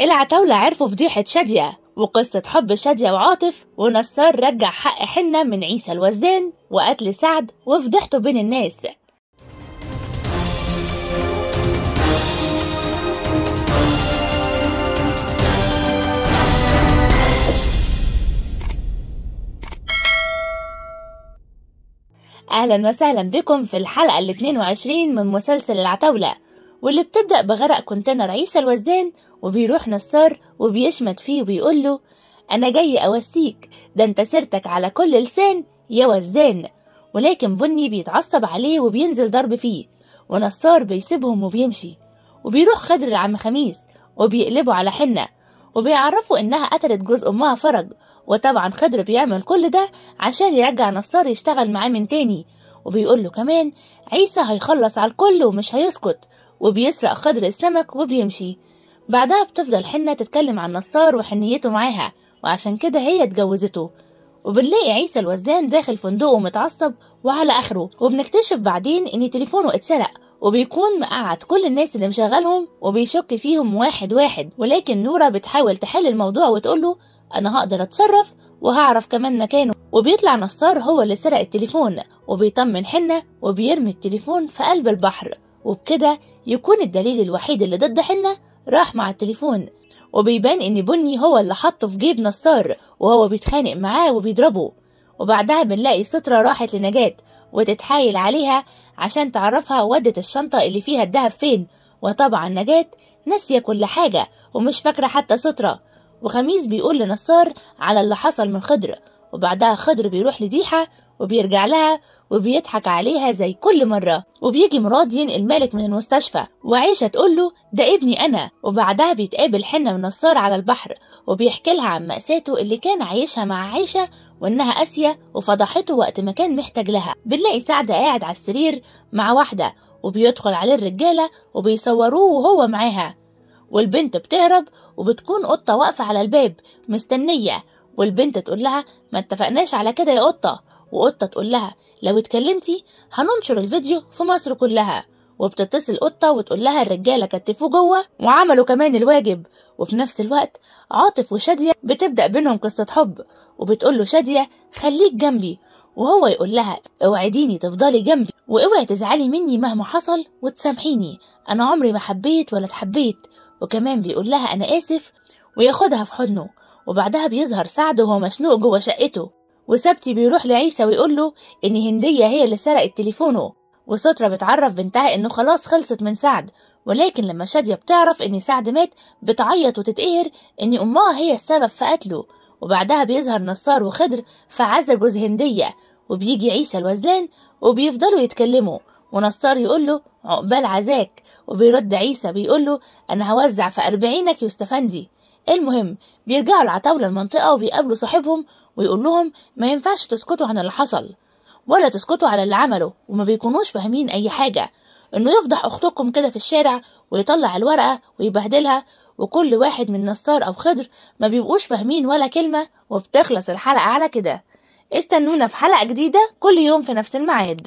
العتاولة عرفوا فضيحة شادية وقصة حب شادية وعاطف ونصار رجع حق حنة من عيسى الوزان وقتل سعد وفضحته بين الناس أهلا وسهلا بكم في الحلقة ال 22 من مسلسل العتاولة واللي بتبدأ بغرق كونتينر عيسى الوزان وبيروح نصار وبيشمت فيه وبيقول له أنا جاي أوسيك ده أنت سيرتك على كل لسان يا وزان ولكن بني بيتعصب عليه وبينزل ضرب فيه ونصار بيسيبهم وبيمشي وبيروح خضر لعم خميس وبيقلبوا على حنة وبيعرفوا إنها قتلت جوز أمها فرج وطبعا خضر بيعمل كل ده عشان يرجع نصار يشتغل معاه من تاني وبيقول له كمان عيسى هيخلص على الكل ومش هيسكت وبيسرق خضر السمك وبيمشي بعدها بتفضل حنة تتكلم عن نصار وحنيته معاها وعشان كده هي اتجوزته وبنلاقي عيسى الوزان داخل فندقه متعصب وعلى اخره وبنكتشف بعدين ان تليفونه اتسرق وبيكون مقعد كل الناس اللي مشغلهم وبيشك فيهم واحد واحد ولكن نورة بتحاول تحل الموضوع وتقوله أنا هقدر أتصرف وهعرف كمان مكانه وبيطلع نصار هو اللي سرق التليفون وبيطمن حنة وبيرمي التليفون في قلب البحر وبكده يكون الدليل الوحيد اللي ضد حنا راح مع التليفون وبيبان إن بني هو اللي حطه في جيب نصار وهو بيتخانق معاه وبيضربه وبعدها بنلاقي سترة راحت لنجاة وتتحايل عليها عشان تعرفها ودت الشنطة اللي فيها الدهب فين وطبعا نجاة ناسية كل حاجة ومش فاكرة حتى سترة وخميس بيقول لنصار على اللي حصل من خضر وبعدها خضر بيروح لديحة وبيرجع لها وبيضحك عليها زي كل مرة وبيجي مراد ينقل مالك من المستشفى وعيشة تقول له ده ابني أنا وبعدها بيتقابل حنة من على البحر وبيحكي لها عن مأساته اللي كان عايشها مع عيشة وإنها قاسية وفضحته وقت ما كان محتاج لها بنلاقي سعد قاعد على السرير مع واحدة وبيدخل عليه الرجالة وبيصوروه وهو معاها والبنت بتهرب وبتكون قطة واقفة على الباب مستنية والبنت تقول لها ما اتفقناش على كده يا قطة وقطة تقول لها لو اتكلمتي هننشر الفيديو في مصر كلها وبتتصل قطة وتقول لها الرجالة كتفوا جوه وعملوا كمان الواجب وفي نفس الوقت عاطف وشادية بتبدأ بينهم قصة حب وبتقول له شادية خليك جنبي وهو يقول لها اوعديني تفضلي جنبي واوعي تزعلي مني مهما حصل وتسامحيني انا عمري ما حبيت ولا اتحبيت وكمان بيقول لها انا اسف وياخدها في حضنه وبعدها بيظهر سعد وهو مشنوق جوه شقته وسبتي بيروح لعيسى ويقول له إن هندية هي اللي سرقت تليفونه وسترة بتعرف بنتها إنه خلاص خلصت من سعد ولكن لما شادية بتعرف إن سعد مات بتعيط وتتقهر إن أمها هي السبب في قتله وبعدها بيظهر نصار وخضر فعزى جوز هندية وبيجي عيسى الوزلان وبيفضلوا يتكلموا ونصار يقول له عقبال عزاك وبيرد عيسى بيقول له أنا هوزع في أربعينك يستفندي المهم بيرجعوا العتاولة المنطقة وبيقابلوا صاحبهم ويقول لهم ما ينفعش تسكتوا عن اللي حصل ولا تسكتوا على اللي عمله وما بيكونوش فاهمين أي حاجة إنه يفضح أختكم كده في الشارع ويطلع الورقة ويبهدلها وكل واحد من نصار أو خضر ما بيبقوش فاهمين ولا كلمة وبتخلص الحلقة على كده استنونا في حلقة جديدة كل يوم في نفس الميعاد